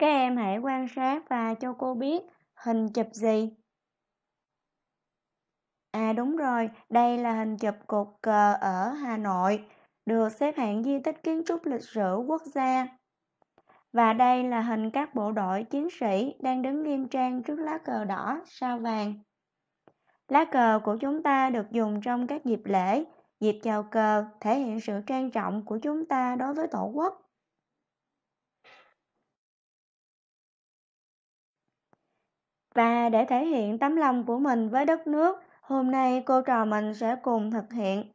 Các em hãy quan sát và cho cô biết hình chụp gì. À đúng rồi, đây là hình chụp cột cờ ở Hà Nội, được xếp hạng di tích kiến trúc lịch sử quốc gia. Và đây là hình các bộ đội chiến sĩ đang đứng nghiêm trang trước lá cờ đỏ, sao vàng. Lá cờ của chúng ta được dùng trong các dịp lễ, dịp chào cờ thể hiện sự trang trọng của chúng ta đối với Tổ quốc. và để thể hiện tấm lòng của mình với đất nước, hôm nay cô trò mình sẽ cùng thực hiện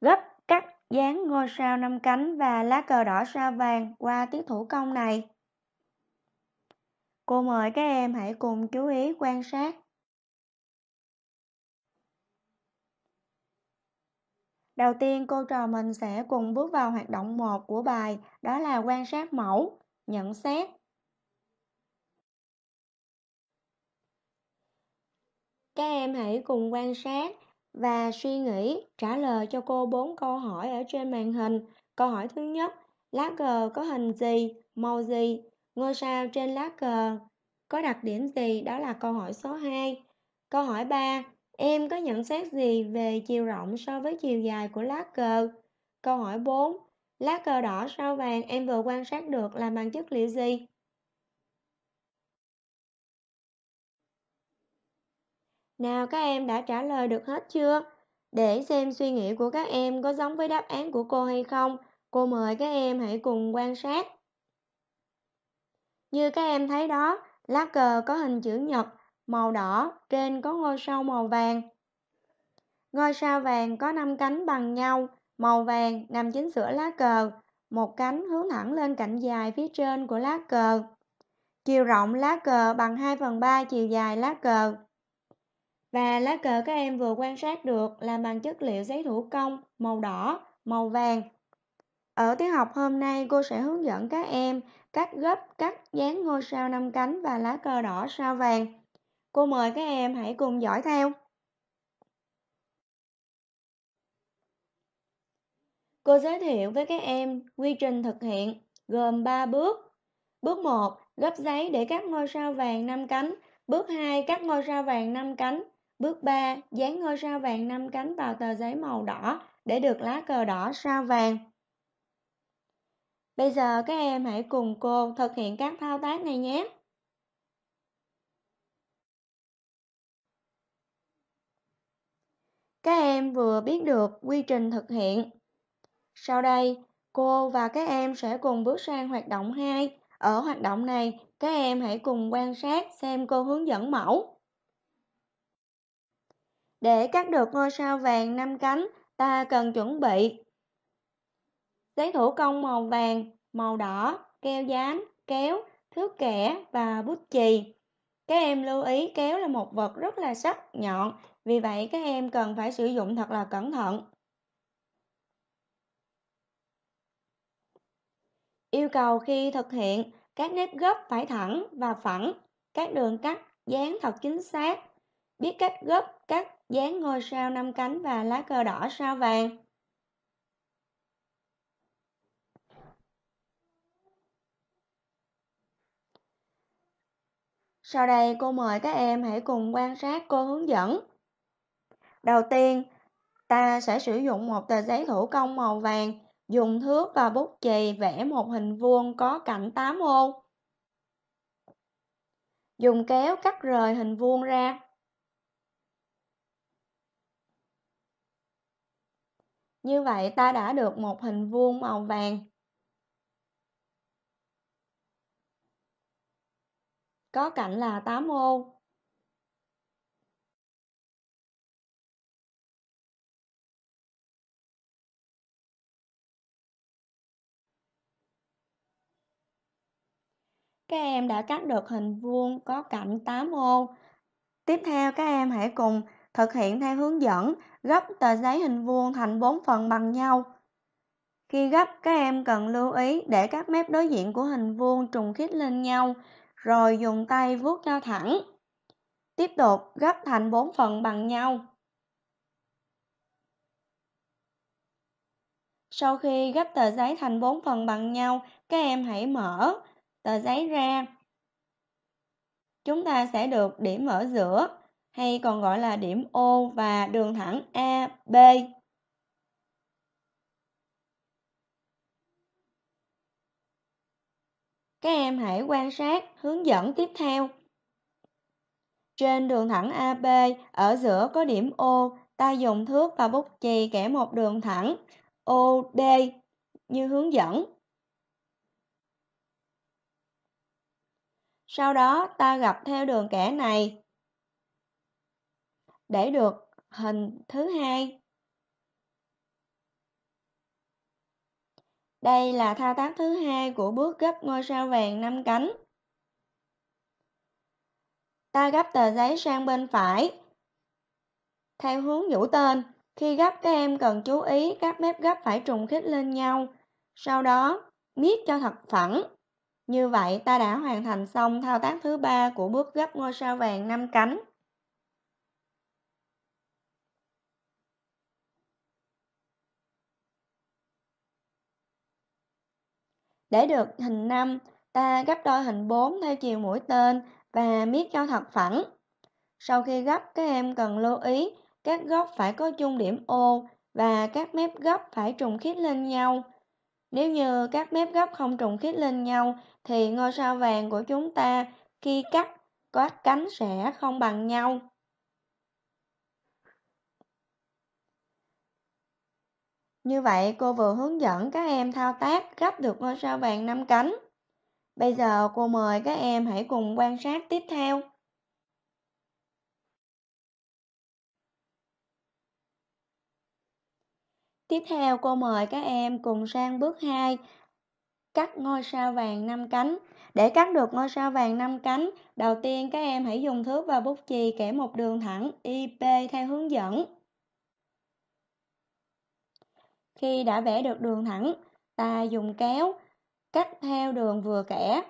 gấp cắt dán ngôi sao năm cánh và lá cờ đỏ sao vàng qua tiết thủ công này. Cô mời các em hãy cùng chú ý quan sát. Đầu tiên cô trò mình sẽ cùng bước vào hoạt động 1 của bài, đó là quan sát mẫu, nhận xét. Các em hãy cùng quan sát và suy nghĩ trả lời cho cô bốn câu hỏi ở trên màn hình. Câu hỏi thứ nhất, lá cờ có hình gì, màu gì, ngôi sao trên lá cờ có đặc điểm gì? Đó là câu hỏi số 2. Câu hỏi 3, em có nhận xét gì về chiều rộng so với chiều dài của lá cờ? Câu hỏi 4, lá cờ đỏ sao vàng em vừa quan sát được là bằng chất liệu gì? Nào các em đã trả lời được hết chưa? Để xem suy nghĩ của các em có giống với đáp án của cô hay không, cô mời các em hãy cùng quan sát. Như các em thấy đó, lá cờ có hình chữ nhật, màu đỏ, trên có ngôi sao màu vàng. Ngôi sao vàng có 5 cánh bằng nhau, màu vàng nằm chính giữa lá cờ, một cánh hướng thẳng lên cạnh dài phía trên của lá cờ. Chiều rộng lá cờ bằng 2 phần 3 chiều dài lá cờ. Và lá cờ các em vừa quan sát được là bằng chất liệu giấy thủ công màu đỏ, màu vàng. Ở tiết học hôm nay cô sẽ hướng dẫn các em cách gấp, cắt, dán ngôi sao năm cánh và lá cờ đỏ sao vàng. Cô mời các em hãy cùng dõi theo. Cô giới thiệu với các em quy trình thực hiện gồm 3 bước. Bước 1, gấp giấy để cắt ngôi sao vàng năm cánh. Bước 2, cắt ngôi sao vàng năm cánh Bước 3. Dán ngôi sao vàng 5 cánh vào tờ giấy màu đỏ để được lá cờ đỏ sao vàng. Bây giờ các em hãy cùng cô thực hiện các thao tác này nhé. Các em vừa biết được quy trình thực hiện. Sau đây, cô và các em sẽ cùng bước sang hoạt động 2. Ở hoạt động này, các em hãy cùng quan sát xem cô hướng dẫn mẫu. Để cắt được ngôi sao vàng năm cánh, ta cần chuẩn bị giấy thủ công màu vàng, màu đỏ, keo dán, kéo, thước kẻ và bút chì. Các em lưu ý kéo là một vật rất là sắc nhọn, vì vậy các em cần phải sử dụng thật là cẩn thận. Yêu cầu khi thực hiện, các nếp gấp phải thẳng và phẳng, các đường cắt dán thật chính xác. Biết cách gấp, cắt dán ngôi sao năm cánh và lá cờ đỏ sao vàng. Sau đây cô mời các em hãy cùng quan sát cô hướng dẫn. Đầu tiên, ta sẽ sử dụng một tờ giấy thủ công màu vàng, dùng thước và bút chì vẽ một hình vuông có cạnh 8 ô. Dùng kéo cắt rời hình vuông ra Như vậy ta đã được một hình vuông màu vàng. Có cạnh là 8 ô. Các em đã cắt được hình vuông có cạnh 8 ô. Tiếp theo các em hãy cùng thực hiện theo hướng dẫn gấp tờ giấy hình vuông thành bốn phần bằng nhau. Khi gấp, các em cần lưu ý để các mép đối diện của hình vuông trùng khít lên nhau, rồi dùng tay vuốt cho thẳng. Tiếp tục gấp thành bốn phần bằng nhau. Sau khi gấp tờ giấy thành bốn phần bằng nhau, các em hãy mở tờ giấy ra. Chúng ta sẽ được điểm ở giữa hay còn gọi là điểm O và đường thẳng AB. Các em hãy quan sát hướng dẫn tiếp theo. Trên đường thẳng AB, ở giữa có điểm O, ta dùng thước và bút chì kẻ một đường thẳng OD như hướng dẫn. Sau đó ta gặp theo đường kẻ này để được hình thứ hai. Đây là thao tác thứ hai của bước gấp ngôi sao vàng 5 cánh. Ta gấp tờ giấy sang bên phải. Theo hướng nhũ tên, khi gấp các em cần chú ý các mép gấp phải trùng khít lên nhau. Sau đó, miết cho thật phẳng. Như vậy ta đã hoàn thành xong thao tác thứ ba của bước gấp ngôi sao vàng 5 cánh. Để được hình 5, ta gấp đôi hình 4 theo chiều mũi tên và miết cho thật phẳng. Sau khi gấp, các em cần lưu ý các góc phải có chung điểm O và các mép góc phải trùng khít lên nhau. Nếu như các mép góc không trùng khít lên nhau thì ngôi sao vàng của chúng ta khi cắt có cánh sẽ không bằng nhau. Như vậy cô vừa hướng dẫn các em thao tác gấp được ngôi sao vàng 5 cánh. Bây giờ cô mời các em hãy cùng quan sát tiếp theo. Tiếp theo cô mời các em cùng sang bước 2 cắt ngôi sao vàng 5 cánh. Để cắt được ngôi sao vàng 5 cánh, đầu tiên các em hãy dùng thước và bút chì kẻ một đường thẳng IP theo hướng dẫn. Khi đã vẽ được đường thẳng, ta dùng kéo cắt theo đường vừa kẻ.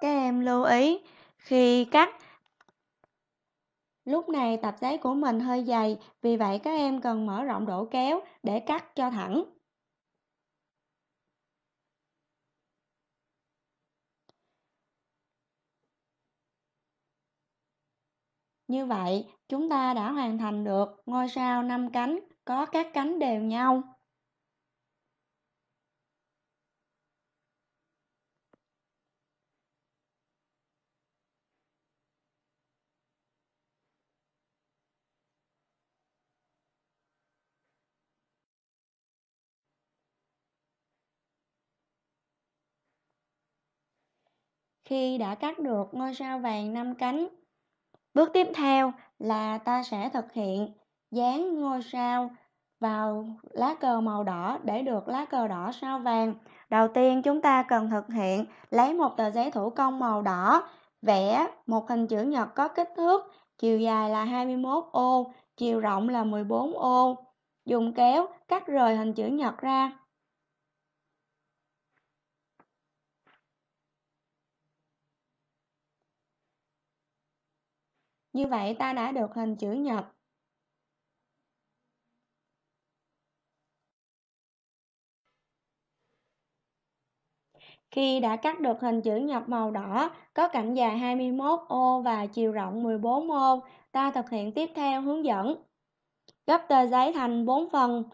Các em lưu ý khi cắt Lúc này tập giấy của mình hơi dày, vì vậy các em cần mở rộng độ kéo để cắt cho thẳng. Như vậy, chúng ta đã hoàn thành được ngôi sao 5 cánh có các cánh đều nhau khi đã cắt được ngôi sao vàng 5 cánh. Bước tiếp theo là ta sẽ thực hiện dán ngôi sao vào lá cờ màu đỏ để được lá cờ đỏ sao vàng. Đầu tiên chúng ta cần thực hiện lấy một tờ giấy thủ công màu đỏ, vẽ một hình chữ nhật có kích thước chiều dài là 21 ô, chiều rộng là 14 ô. Dùng kéo cắt rời hình chữ nhật ra. Như vậy ta đã được hình chữ nhật. Khi đã cắt được hình chữ nhật màu đỏ có cạnh dài 21 ô và chiều rộng 14 ô, ta thực hiện tiếp theo hướng dẫn. Gấp tờ giấy thành 4 phần.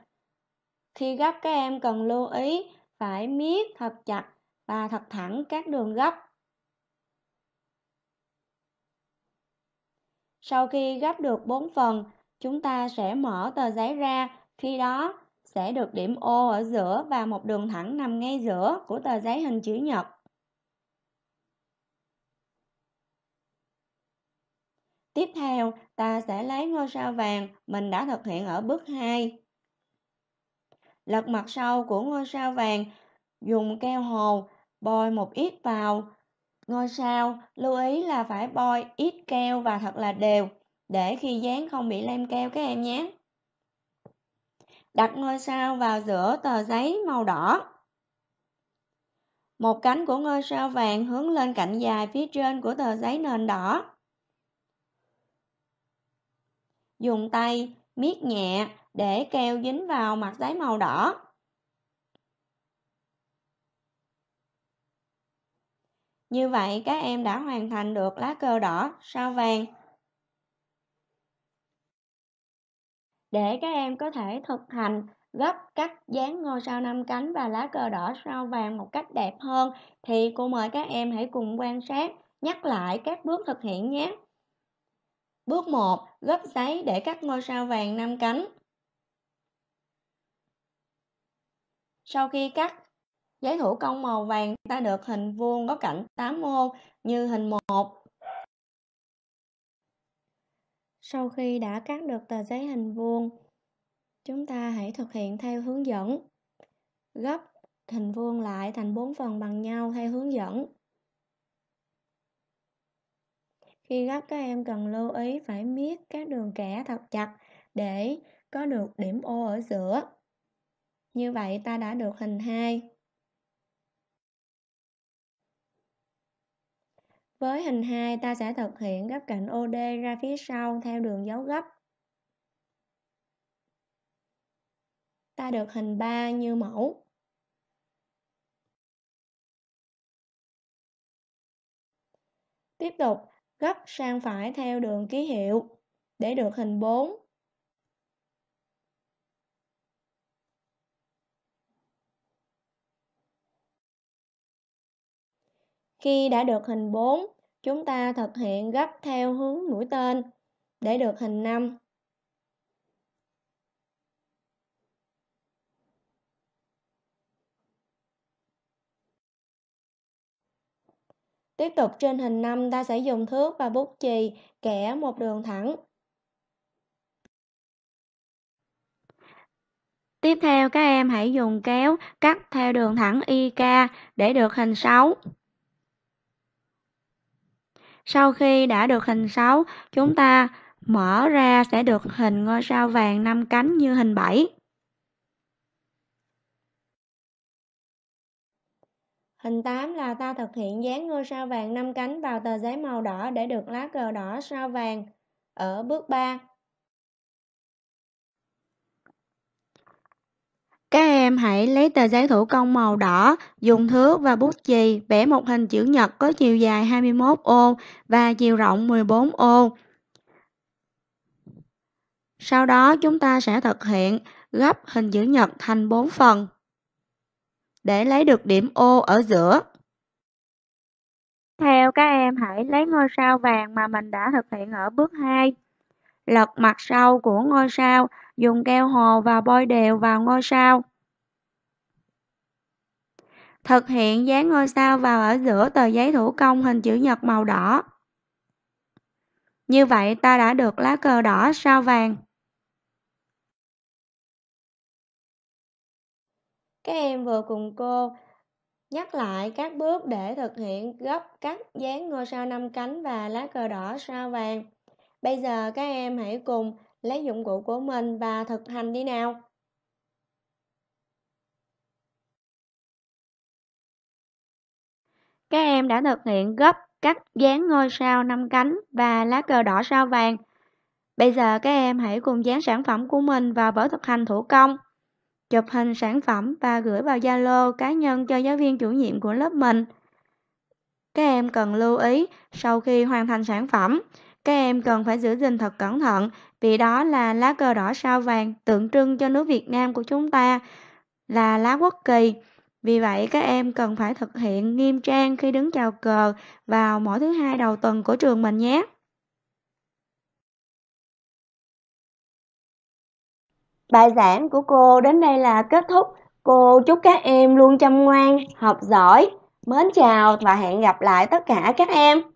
Khi gấp các em cần lưu ý phải miết thật chặt và thật thẳng các đường gấp. Sau khi gấp được 4 phần, chúng ta sẽ mở tờ giấy ra, khi đó sẽ được điểm O ở giữa và một đường thẳng nằm ngay giữa của tờ giấy hình chữ nhật. Tiếp theo, ta sẽ lấy ngôi sao vàng mình đã thực hiện ở bước 2. Lật mặt sau của ngôi sao vàng, dùng keo hồ bôi một ít vào ngôi sao, lưu ý là phải bôi ít keo và thật là đều để khi dán không bị lem keo các em nhé đặt ngôi sao vào giữa tờ giấy màu đỏ. Một cánh của ngôi sao vàng hướng lên cạnh dài phía trên của tờ giấy nền đỏ. Dùng tay miết nhẹ để keo dính vào mặt giấy màu đỏ. Như vậy các em đã hoàn thành được lá cờ đỏ, sao vàng để các em có thể thực hành gấp cắt dán ngôi sao năm cánh và lá cờ đỏ sao vàng một cách đẹp hơn thì cô mời các em hãy cùng quan sát nhắc lại các bước thực hiện nhé. Bước 1. Gấp giấy để cắt ngôi sao vàng năm cánh. Sau khi cắt, giấy thủ công màu vàng ta được hình vuông có cạnh 8 ô như hình 1, sau khi đã cắt được tờ giấy hình vuông, chúng ta hãy thực hiện theo hướng dẫn. Gấp hình vuông lại thành 4 phần bằng nhau theo hướng dẫn. Khi gấp các em cần lưu ý phải miết các đường kẻ thật chặt để có được điểm ô ở giữa. Như vậy ta đã được hình 2. Với hình 2, ta sẽ thực hiện gấp cạnh OD ra phía sau theo đường dấu gấp. Ta được hình 3 như mẫu. Tiếp tục, gấp sang phải theo đường ký hiệu để được hình 4. Khi đã được hình 4, chúng ta thực hiện gấp theo hướng mũi tên để được hình 5. Tiếp tục trên hình 5 ta sẽ dùng thước và bút chì kẻ một đường thẳng. Tiếp theo các em hãy dùng kéo cắt theo đường thẳng IK để được hình 6. Sau khi đã được hình 6, chúng ta mở ra sẽ được hình ngôi sao vàng 5 cánh như hình 7. Hình 8 là ta thực hiện dán ngôi sao vàng 5 cánh vào tờ giấy màu đỏ để được lá cờ đỏ sao vàng ở bước 3. Các em hãy lấy tờ giấy thủ công màu đỏ, dùng thước và bút chì vẽ một hình chữ nhật có chiều dài 21 ô và chiều rộng 14 ô. Sau đó chúng ta sẽ thực hiện gấp hình chữ nhật thành 4 phần để lấy được điểm ô ở giữa. Theo các em hãy lấy ngôi sao vàng mà mình đã thực hiện ở bước 2 lật mặt sau của ngôi sao, dùng keo hồ và bôi đều vào ngôi sao. Thực hiện dán ngôi sao vào ở giữa tờ giấy thủ công hình chữ nhật màu đỏ. Như vậy ta đã được lá cờ đỏ sao vàng. Các em vừa cùng cô nhắc lại các bước để thực hiện gấp cắt dán ngôi sao năm cánh và lá cờ đỏ sao vàng. Bây giờ các em hãy cùng lấy dụng cụ của mình và thực hành đi nào. Các em đã thực hiện gấp cách dán ngôi sao năm cánh và lá cờ đỏ sao vàng. Bây giờ các em hãy cùng dán sản phẩm của mình vào vở thực hành thủ công. Chụp hình sản phẩm và gửi vào Zalo cá nhân cho giáo viên chủ nhiệm của lớp mình. Các em cần lưu ý sau khi hoàn thành sản phẩm, các em cần phải giữ gìn thật cẩn thận vì đó là lá cờ đỏ sao vàng tượng trưng cho nước Việt Nam của chúng ta là lá quốc kỳ. Vì vậy các em cần phải thực hiện nghiêm trang khi đứng chào cờ vào mỗi thứ hai đầu tuần của trường mình nhé. Bài giảng của cô đến đây là kết thúc. Cô chúc các em luôn chăm ngoan, học giỏi. Mến chào và hẹn gặp lại tất cả các em.